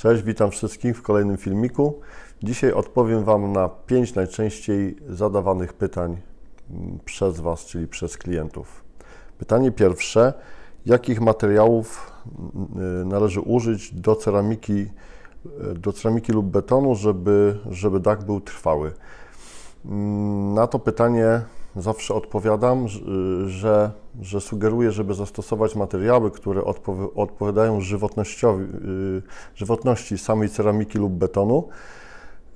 Cześć, witam wszystkich w kolejnym filmiku. Dzisiaj odpowiem Wam na 5 najczęściej zadawanych pytań mm, przez Was, czyli przez klientów. Pytanie pierwsze: jakich materiałów mm, y, należy użyć do ceramiki, y, do ceramiki lub betonu, żeby, żeby dach był trwały? Mm, na to pytanie zawsze odpowiadam, że y, że sugeruje, żeby zastosować materiały, które odpowiadają żywotnościowi, y, żywotności samej ceramiki lub betonu,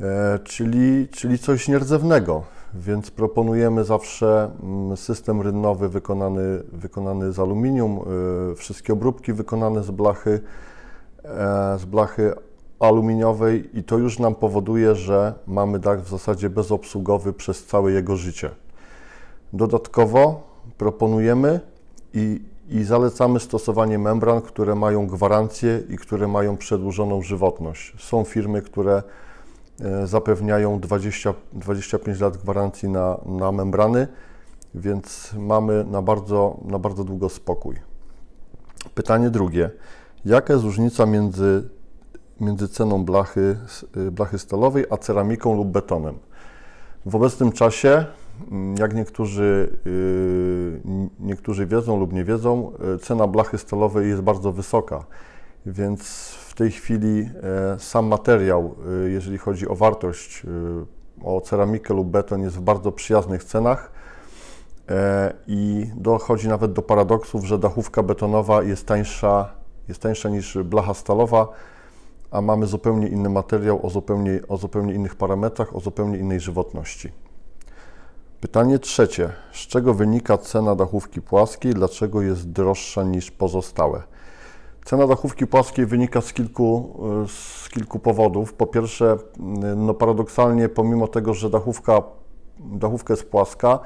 e, czyli, czyli coś nierdzewnego. Więc proponujemy zawsze mm, system rynnowy wykonany, wykonany z aluminium, y, wszystkie obróbki wykonane z blachy, e, z blachy aluminiowej i to już nam powoduje, że mamy dach w zasadzie bezobsługowy przez całe jego życie. Dodatkowo proponujemy i, i zalecamy stosowanie membran, które mają gwarancję i które mają przedłużoną żywotność. Są firmy, które e, zapewniają 20, 25 lat gwarancji na, na membrany, więc mamy na bardzo, na bardzo długo spokój. Pytanie drugie. Jaka jest różnica między, między ceną blachy, e, blachy stalowej a ceramiką lub betonem? W obecnym czasie jak niektórzy, yy, niektórzy wiedzą lub nie wiedzą, yy, cena blachy stalowej jest bardzo wysoka, więc w tej chwili e, sam materiał, e, jeżeli chodzi o wartość, e, o ceramikę lub beton, jest w bardzo przyjaznych cenach i dochodzi nawet do paradoksów, że dachówka betonowa jest tańsza, jest tańsza niż blacha stalowa, a mamy zupełnie inny materiał o zupełnie, o zupełnie innych parametrach, o zupełnie innej żywotności. Pytanie trzecie. Z czego wynika cena dachówki płaskiej? Dlaczego jest droższa niż pozostałe? Cena dachówki płaskiej wynika z kilku, z kilku powodów. Po pierwsze, no paradoksalnie, pomimo tego, że dachówka, dachówka jest płaska,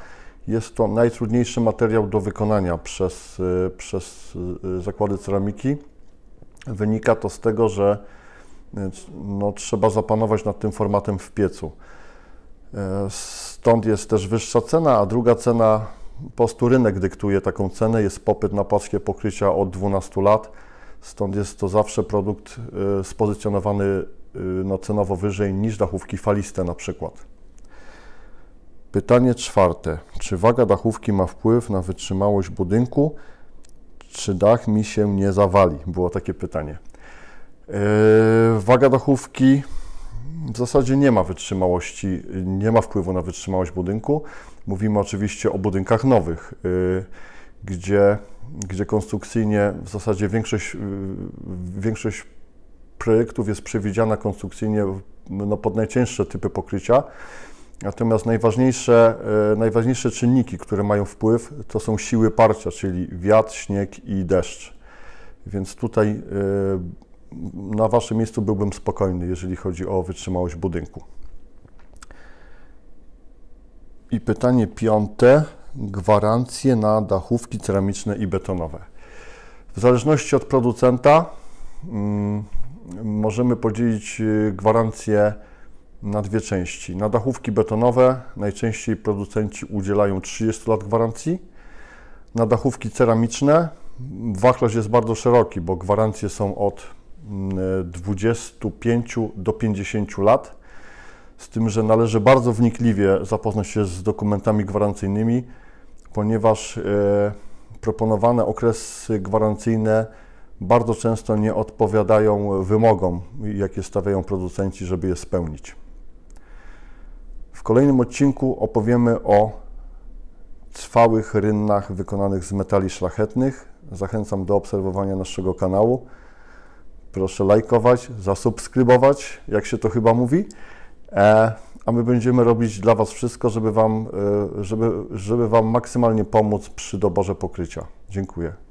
jest to najtrudniejszy materiał do wykonania przez, przez y, zakłady ceramiki. Wynika to z tego, że y, no, trzeba zapanować nad tym formatem w piecu. Y, z Stąd jest też wyższa cena, a druga cena, po prostu rynek dyktuje taką cenę, jest popyt na płaskie pokrycia od 12 lat, stąd jest to zawsze produkt y, spozycjonowany y, no, cenowo wyżej niż dachówki faliste na przykład. Pytanie czwarte. Czy waga dachówki ma wpływ na wytrzymałość budynku? Czy dach mi się nie zawali? Było takie pytanie. Yy, waga dachówki w zasadzie nie ma wytrzymałości, nie ma wpływu na wytrzymałość budynku. Mówimy oczywiście o budynkach nowych, y, gdzie, gdzie konstrukcyjnie w zasadzie większość, y, większość projektów jest przewidziana konstrukcyjnie no, pod najcięższe typy pokrycia. Natomiast najważniejsze, y, najważniejsze czynniki, które mają wpływ, to są siły parcia, czyli wiatr, śnieg i deszcz. Więc tutaj na waszym miejscu byłbym spokojny, jeżeli chodzi o wytrzymałość budynku. I pytanie piąte: gwarancje na dachówki ceramiczne i betonowe. W zależności od producenta mm, możemy podzielić y, gwarancję na dwie części. Na dachówki betonowe najczęściej producenci udzielają 30 lat gwarancji. Na dachówki ceramiczne wachlarz jest bardzo szeroki, bo gwarancje są od 25 do 50 lat, z tym, że należy bardzo wnikliwie zapoznać się z dokumentami gwarancyjnymi, ponieważ e, proponowane okresy gwarancyjne bardzo często nie odpowiadają wymogom, jakie stawiają producenci, żeby je spełnić. W kolejnym odcinku opowiemy o trwałych rynnach wykonanych z metali szlachetnych. Zachęcam do obserwowania naszego kanału. Proszę lajkować, zasubskrybować, jak się to chyba mówi. E, a my będziemy robić dla Was wszystko, żeby Wam, e, żeby, żeby wam maksymalnie pomóc przy doborze pokrycia. Dziękuję.